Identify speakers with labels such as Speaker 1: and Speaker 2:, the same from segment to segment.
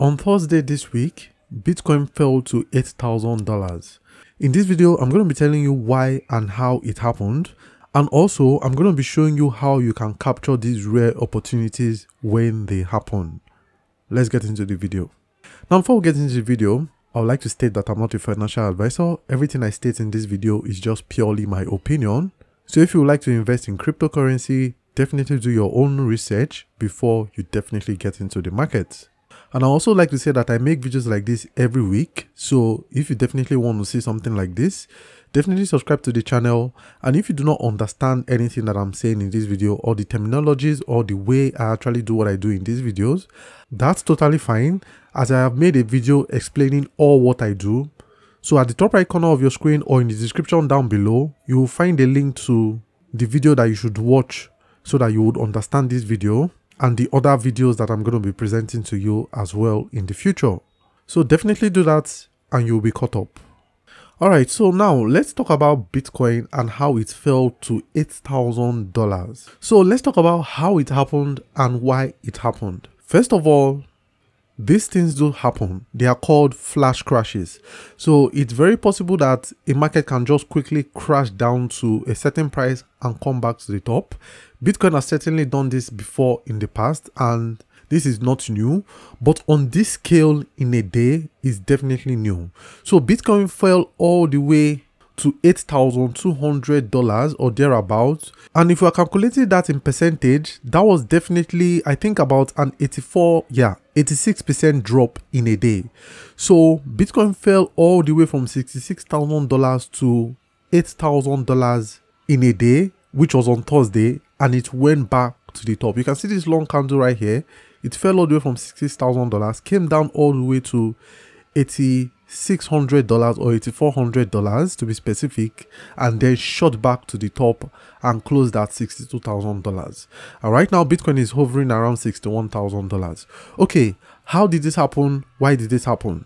Speaker 1: On Thursday this week, Bitcoin fell to $8,000. In this video, I'm going to be telling you why and how it happened. And also, I'm going to be showing you how you can capture these rare opportunities when they happen. Let's get into the video. Now, before we get into the video, I would like to state that I'm not a financial advisor. Everything I state in this video is just purely my opinion. So if you would like to invest in cryptocurrency, definitely do your own research before you definitely get into the market. And I also like to say that I make videos like this every week. So if you definitely want to see something like this, definitely subscribe to the channel. And if you do not understand anything that I'm saying in this video or the terminologies or the way I actually do what I do in these videos, that's totally fine as I have made a video explaining all what I do. So at the top right corner of your screen or in the description down below, you will find a link to the video that you should watch so that you would understand this video and the other videos that I'm going to be presenting to you as well in the future. So definitely do that and you'll be caught up. Alright, so now let's talk about Bitcoin and how it fell to $8,000. So let's talk about how it happened and why it happened. First of all, these things do happen. They are called flash crashes. So it's very possible that a market can just quickly crash down to a certain price and come back to the top. Bitcoin has certainly done this before in the past and this is not new, but on this scale in a day is definitely new. So Bitcoin fell all the way to $8,200 or thereabouts. And if we are calculating that in percentage, that was definitely, I think about an 84, yeah, 86% drop in a day. So Bitcoin fell all the way from $66,000 to $8,000 in a day, which was on Thursday, and it went back to the top. You can see this long candle right here. It fell all the way from sixty-six thousand dollars came down all the way to 80 $600 or $8,400 to be specific, and then shot back to the top and closed at $62,000. And right now, Bitcoin is hovering around $61,000. Okay, how did this happen? Why did this happen?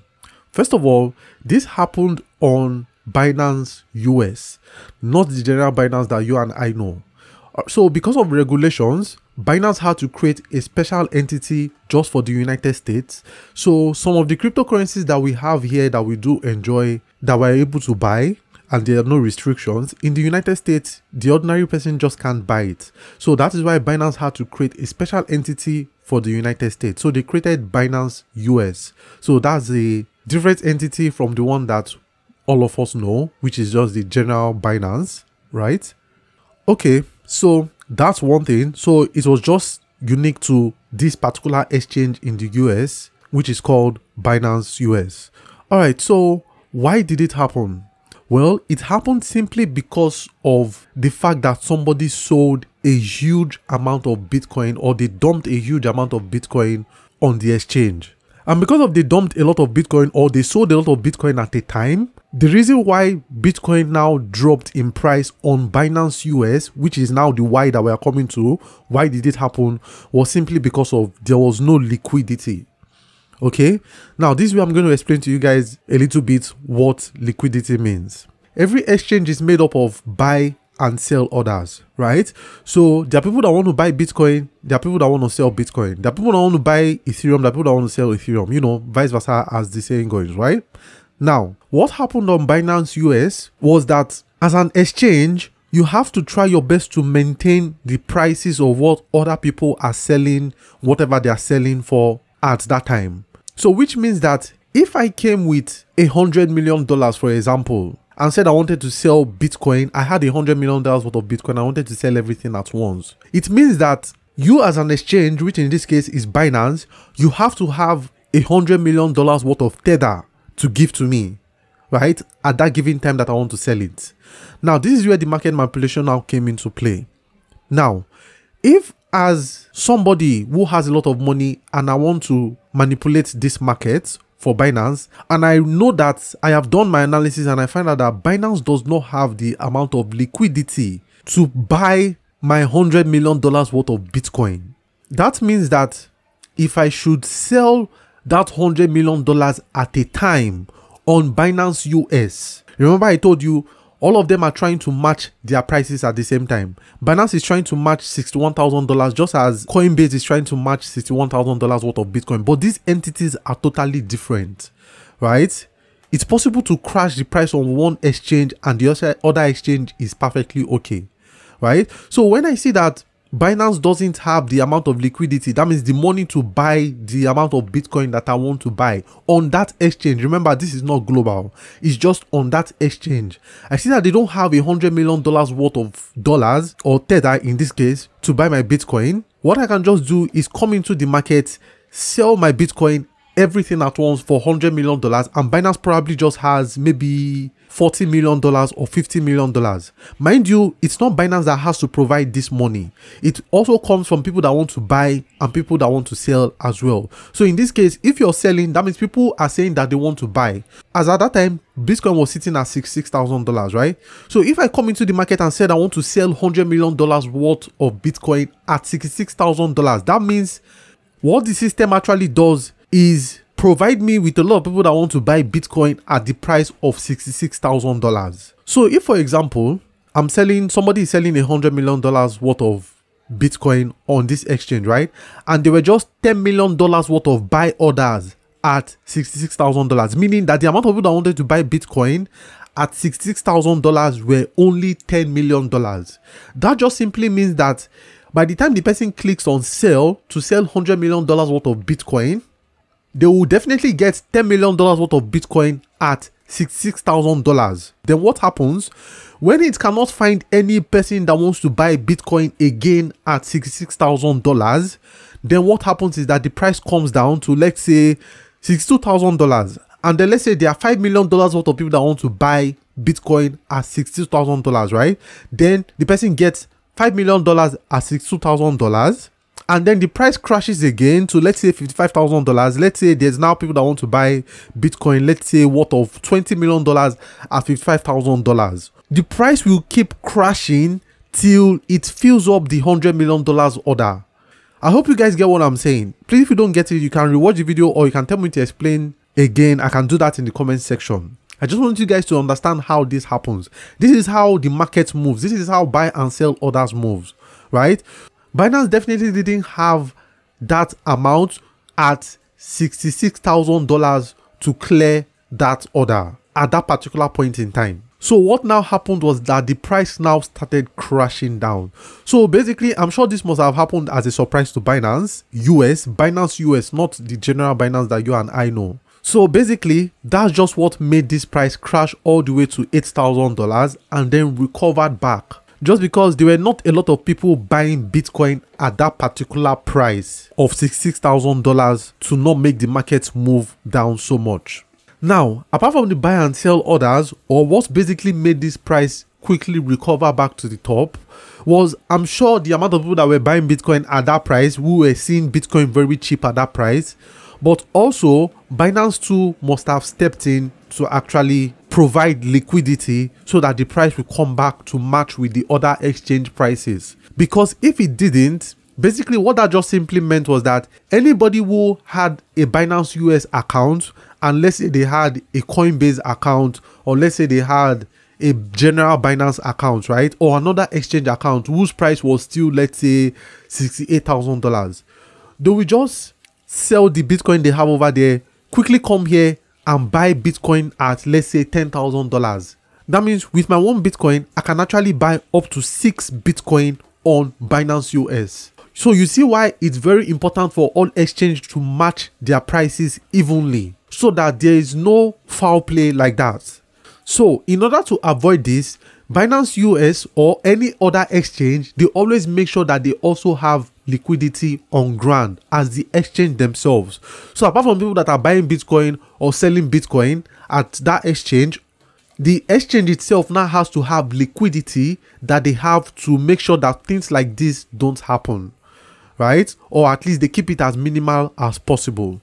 Speaker 1: First of all, this happened on Binance US, not the general Binance that you and I know. Uh, so, because of regulations, Binance had to create a special entity just for the United States. So some of the cryptocurrencies that we have here that we do enjoy that we're able to buy and there are no restrictions. In the United States, the ordinary person just can't buy it. So that is why Binance had to create a special entity for the United States. So they created Binance US. So that's a different entity from the one that all of us know, which is just the general Binance, right? Okay, so that's one thing. So it was just unique to this particular exchange in the US, which is called Binance US. All right, so why did it happen? Well, it happened simply because of the fact that somebody sold a huge amount of Bitcoin or they dumped a huge amount of Bitcoin on the exchange. And because of they dumped a lot of Bitcoin or they sold a lot of Bitcoin at a time, the reason why Bitcoin now dropped in price on Binance US, which is now the why that we are coming to, why did it happen, was simply because of there was no liquidity. Okay, now this way I'm going to explain to you guys a little bit what liquidity means. Every exchange is made up of buy and sell orders, right? So there are people that want to buy Bitcoin, there are people that want to sell Bitcoin, there are people that want to buy Ethereum, there are people that want to sell Ethereum, you know, vice versa as the saying goes, right? Now, what happened on Binance US was that as an exchange, you have to try your best to maintain the prices of what other people are selling, whatever they are selling for at that time. So, which means that if I came with a hundred million dollars, for example, and said I wanted to sell Bitcoin, I had a hundred million dollars worth of Bitcoin, I wanted to sell everything at once. It means that you, as an exchange, which in this case is Binance, you have to have a hundred million dollars worth of Tether to give to me, right? At that given time that I want to sell it. Now, this is where the market manipulation now came into play. Now, if as somebody who has a lot of money and I want to manipulate this market for Binance, and I know that I have done my analysis and I find out that Binance does not have the amount of liquidity to buy my $100 million worth of Bitcoin. That means that if I should sell that $100 million at a time on Binance US. Remember I told you all of them are trying to match their prices at the same time. Binance is trying to match $61,000 just as Coinbase is trying to match $61,000 worth of Bitcoin. But these entities are totally different, right? It's possible to crash the price on one exchange and the other exchange is perfectly okay, right? So when I see that Binance doesn't have the amount of liquidity, that means the money to buy the amount of Bitcoin that I want to buy on that exchange. Remember, this is not global, it's just on that exchange. I see that they don't have a hundred million dollars worth of dollars or Tether in this case to buy my Bitcoin. What I can just do is come into the market, sell my Bitcoin, everything at once for 100 million dollars and binance probably just has maybe 40 million dollars or 50 million dollars mind you it's not binance that has to provide this money it also comes from people that want to buy and people that want to sell as well so in this case if you're selling that means people are saying that they want to buy as at that time bitcoin was sitting at six six thousand dollars right so if i come into the market and said i want to sell 100 million dollars worth of bitcoin at six thousand dollars that means what the system actually does is provide me with a lot of people that want to buy Bitcoin at the price of $66,000. So if for example, I'm selling, somebody is selling a $100 million worth of Bitcoin on this exchange, right? And there were just $10 million worth of buy orders at $66,000, meaning that the amount of people that wanted to buy Bitcoin at $66,000 were only $10 million. That just simply means that by the time the person clicks on sell to sell $100 million worth of Bitcoin, they will definitely get $10 million worth of Bitcoin at $66,000. Then what happens when it cannot find any person that wants to buy Bitcoin again at $66,000? Then what happens is that the price comes down to let's say $62,000. And then let's say there are $5 million worth of people that want to buy Bitcoin at $62,000, right? Then the person gets $5 million at $62,000 and then the price crashes again to let's say $55,000. Let's say there's now people that want to buy Bitcoin, let's say worth of $20 million at $55,000. The price will keep crashing till it fills up the $100 million order. I hope you guys get what I'm saying. Please, if you don't get it, you can rewatch the video or you can tell me to explain again. I can do that in the comment section. I just want you guys to understand how this happens. This is how the market moves. This is how buy and sell orders moves, right? Binance definitely didn't have that amount at $66,000 to clear that order at that particular point in time. So what now happened was that the price now started crashing down. So basically, I'm sure this must have happened as a surprise to Binance US, Binance US, not the general Binance that you and I know. So basically, that's just what made this price crash all the way to $8,000 and then recovered back just because there were not a lot of people buying Bitcoin at that particular price of $66,000 to not make the market move down so much. Now, apart from the buy and sell orders, or what basically made this price quickly recover back to the top, was I'm sure the amount of people that were buying Bitcoin at that price, who were seeing Bitcoin very cheap at that price, but also Binance too must have stepped in to actually provide liquidity so that the price will come back to match with the other exchange prices. Because if it didn't, basically what that just simply meant was that anybody who had a Binance US account and let's say they had a Coinbase account or let's say they had a general Binance account, right? Or another exchange account whose price was still, let's say, $68,000. They will just sell the Bitcoin they have over there, quickly come here, and buy Bitcoin at let's say $10,000. That means with my one Bitcoin, I can actually buy up to six Bitcoin on Binance US. So you see why it's very important for all exchange to match their prices evenly so that there is no foul play like that. So in order to avoid this, Binance US or any other exchange, they always make sure that they also have liquidity on ground as the exchange themselves. So apart from people that are buying Bitcoin or selling Bitcoin at that exchange, the exchange itself now has to have liquidity that they have to make sure that things like this don't happen, right? Or at least they keep it as minimal as possible.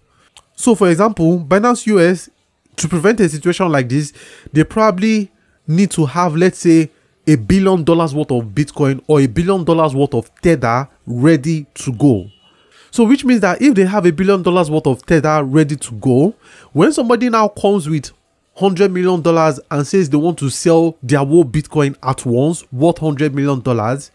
Speaker 1: So for example, Binance US, to prevent a situation like this, they probably need to have, let's say, a billion dollars worth of Bitcoin or a billion dollars worth of Tether ready to go. So which means that if they have a billion dollars worth of Tether ready to go, when somebody now comes with 100 million dollars and says they want to sell their whole Bitcoin at once worth 100 million dollars,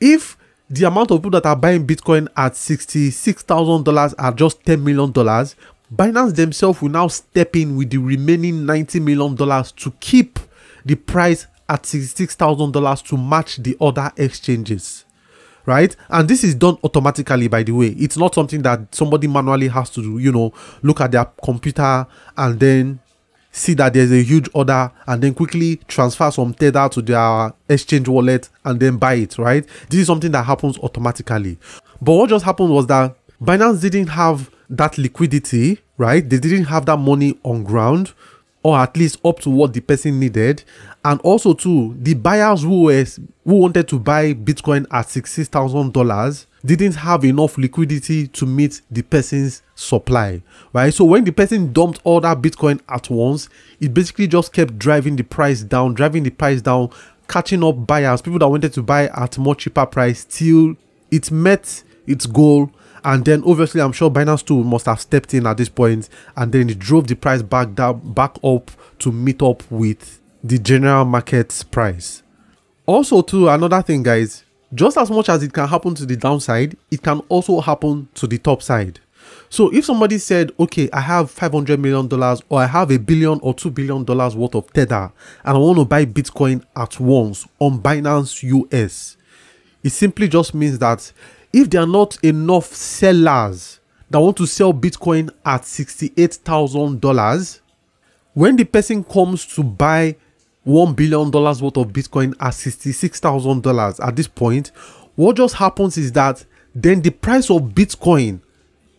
Speaker 1: if the amount of people that are buying Bitcoin at $66,000 are just $10 million, Binance themselves will now step in with the remaining $90 million to keep the price at $66,000 to match the other exchanges right and this is done automatically by the way it's not something that somebody manually has to do you know look at their computer and then see that there's a huge order and then quickly transfer some tether to their exchange wallet and then buy it right this is something that happens automatically but what just happened was that binance didn't have that liquidity right they didn't have that money on ground or at least up to what the person needed and also too the buyers who were who wanted to buy bitcoin at sixty thousand didn't have enough liquidity to meet the person's supply right so when the person dumped all that bitcoin at once it basically just kept driving the price down driving the price down catching up buyers people that wanted to buy at much cheaper price till it met its goal and then obviously i'm sure binance too must have stepped in at this point and then it drove the price back down back up to meet up with the general market's price also too another thing guys just as much as it can happen to the downside it can also happen to the top side so if somebody said okay i have 500 million dollars or i have a billion or two billion dollars worth of tether and i want to buy bitcoin at once on binance us it simply just means that if there are not enough sellers that want to sell Bitcoin at $68,000, when the person comes to buy $1 billion worth of Bitcoin at $66,000 at this point, what just happens is that then the price of Bitcoin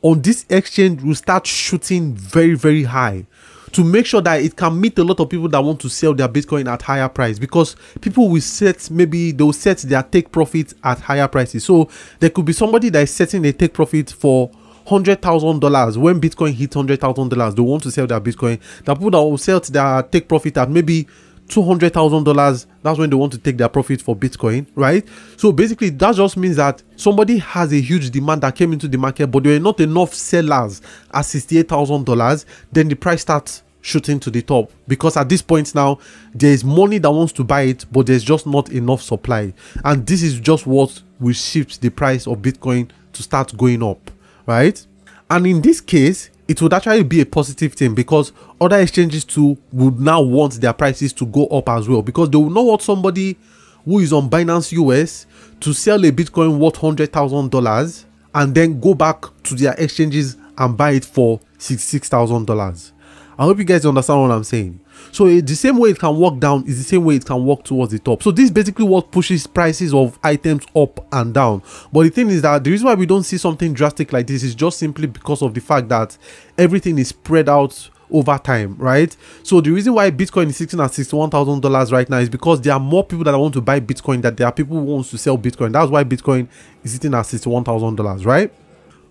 Speaker 1: on this exchange will start shooting very, very high to make sure that it can meet a lot of people that want to sell their Bitcoin at higher price because people will set maybe they'll set their take profit at higher prices. So there could be somebody that is setting a take profit for hundred thousand dollars when Bitcoin hits hundred thousand dollars, they want to sell their Bitcoin. The people that will sell their take profit at maybe $200,000, that's when they want to take their profit for Bitcoin, right? So basically, that just means that somebody has a huge demand that came into the market, but there are not enough sellers at $68,000, then the price starts shooting to the top because at this point now there is money that wants to buy it but there's just not enough supply and this is just what will shift the price of bitcoin to start going up right and in this case it would actually be a positive thing because other exchanges too would now want their prices to go up as well because they will not want somebody who is on Binance US to sell a Bitcoin worth $100,000 and then go back to their exchanges and buy it for $66,000. I hope you guys understand what I'm saying. So it, eh, the same way it can work down is the same way it can work towards the top. So this basically what pushes prices of items up and down. But the thing is that the reason why we don't see something drastic like this is just simply because of the fact that everything is spread out over time, right? So the reason why Bitcoin is sixteen at sixty-one thousand dollars right now is because there are more people that want to buy Bitcoin that there are people who wants to sell Bitcoin. That's why Bitcoin is sitting at sixty-one thousand dollars, right?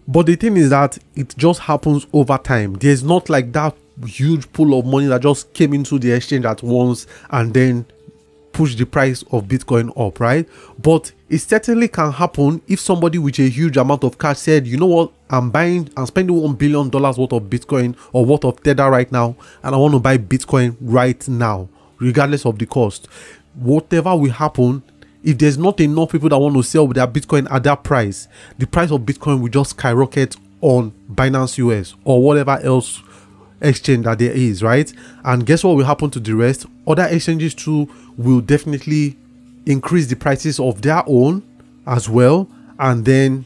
Speaker 1: But the thing is that it just happens over time. There's not like that huge pool of money that just came into the exchange at once and then push the price of Bitcoin up, right? But it certainly can happen if somebody with a huge amount of cash said, you know what, I'm buying, I'm spending $1 billion worth of Bitcoin or worth of Tether right now, and I want to buy Bitcoin right now, regardless of the cost. Whatever will happen, if there's not enough people that want to sell their Bitcoin at that price, the price of Bitcoin will just skyrocket on Binance US or whatever else exchange that there is, right? And guess what will happen to the rest? Other exchanges too will definitely increase the prices of their own as well. And then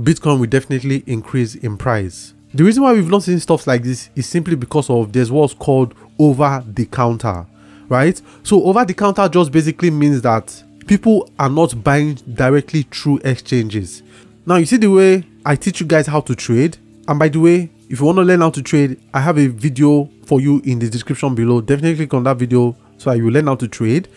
Speaker 1: Bitcoin will definitely increase in price. The reason why we've not seen stuff like this is simply because of there's what's called over the counter, right? So over the counter just basically means that people are not buying directly through exchanges. Now you see the way I teach you guys how to trade and by the way if you want to learn how to trade, I have a video for you in the description below. Definitely click on that video so I you learn how to trade.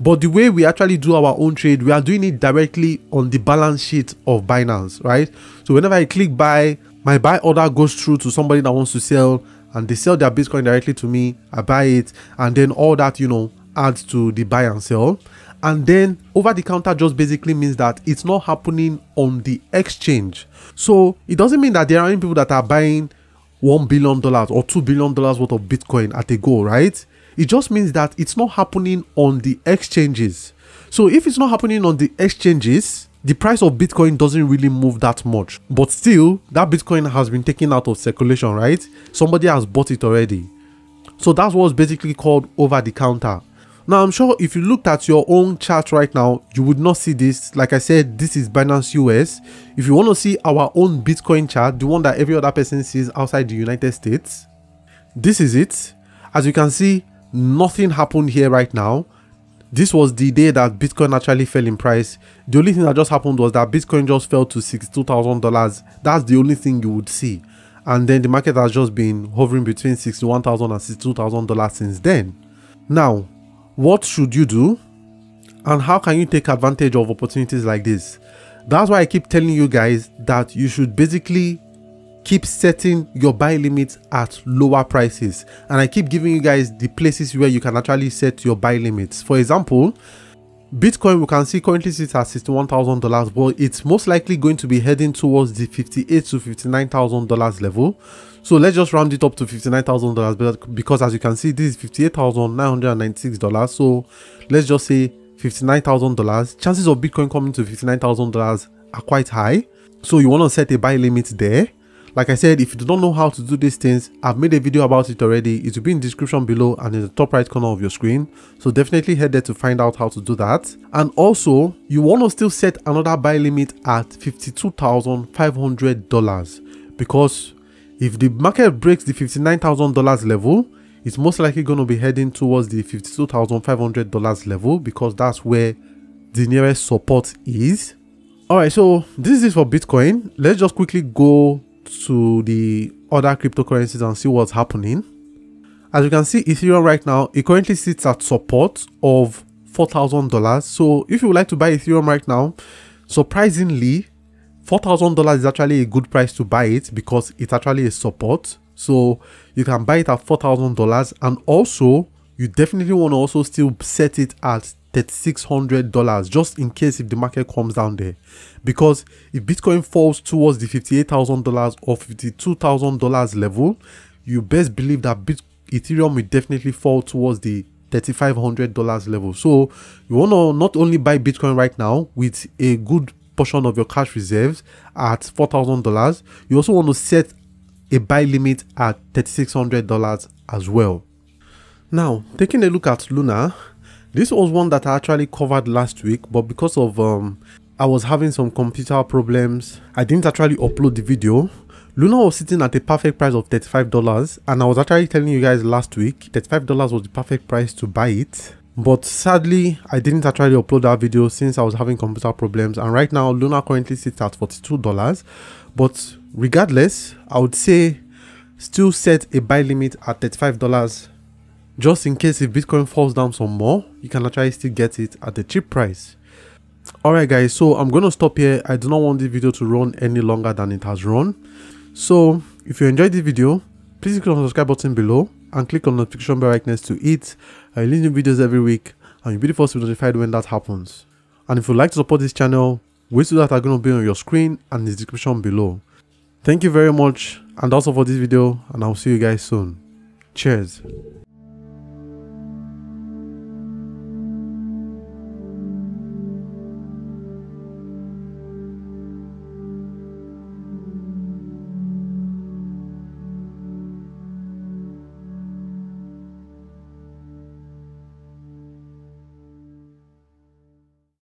Speaker 1: But the way we actually do our own trade, we are doing it directly on the balance sheet of Binance, right? So whenever I click buy, my buy order goes through to somebody that wants to sell and they sell their Bitcoin directly to me. I buy it and then all that, you know, adds to the buy and sell and then over the counter just basically means that it's not happening on the exchange so it doesn't mean that there are any people that are buying one billion dollars or two billion dollars worth of bitcoin at a go right it just means that it's not happening on the exchanges so if it's not happening on the exchanges the price of bitcoin doesn't really move that much but still that bitcoin has been taken out of circulation right somebody has bought it already so that's what's basically called over the counter now, I'm sure if you looked at your own chart right now, you would not see this. Like I said, this is Binance US. If you want to see our own Bitcoin chart, the one that every other person sees outside the United States, this is it. As you can see, nothing happened here right now. This was the day that Bitcoin actually fell in price. The only thing that just happened was that Bitcoin just fell to $62,000. That's the only thing you would see. And then the market has just been hovering between $61,000 and $62,000 since then. Now, what should you do? And how can you take advantage of opportunities like this? That's why I keep telling you guys that you should basically keep setting your buy limits at lower prices. And I keep giving you guys the places where you can actually set your buy limits. For example, Bitcoin, we can see currently sits at $61,000, but it's most likely going to be heading towards the $58,000 to $59,000 level. So let's just round it up to $59,000 because as you can see, this is $58,996. So let's just say $59,000. Chances of Bitcoin coming to $59,000 are quite high. So you want to set a buy limit there like I said, if you do not know how to do these things, I've made a video about it already. It will be in the description below and in the top right corner of your screen. So definitely head there to find out how to do that. And also, you want to still set another buy limit at $52,500 because if the market breaks the $59,000 level, it's most likely going to be heading towards the $52,500 level because that's where the nearest support is. Alright, so this is for Bitcoin. Let's just quickly go to the other cryptocurrencies and see what's happening. As you can see, Ethereum right now, it currently sits at support of $4,000. So if you would like to buy Ethereum right now, surprisingly, $4,000 is actually a good price to buy it because it's actually a support. So you can buy it at $4,000 and also you definitely want to also still set it at $3,600 just in case if the market comes down there. Because if Bitcoin falls towards the $58,000 or $52,000 level, you best believe that Bit Ethereum will definitely fall towards the $3,500 level. So you want to not only buy Bitcoin right now with a good portion of your cash reserves at $4,000, you also want to set a buy limit at $3,600 as well. Now, taking a look at Luna, this was one that I actually covered last week, but because of um, I was having some computer problems, I didn't actually upload the video. Luna was sitting at a perfect price of $35 and I was actually telling you guys last week $35 was the perfect price to buy it. But sadly, I didn't actually upload that video since I was having computer problems and right now Luna currently sits at $42. But regardless, I would say still set a buy limit at $35 just in case if Bitcoin falls down some more, you can actually still get it at a cheap price. Alright guys, so I'm going to stop here. I do not want this video to run any longer than it has run. So if you enjoyed the video, please click on the subscribe button below and click on the notification bell right next to it. I release new videos every week and you'll be the first to be notified when that happens. And if you'd like to support this channel, ways to that are going to be on your screen and the description below. Thank you very much and also for this video and I'll see you guys soon. Cheers!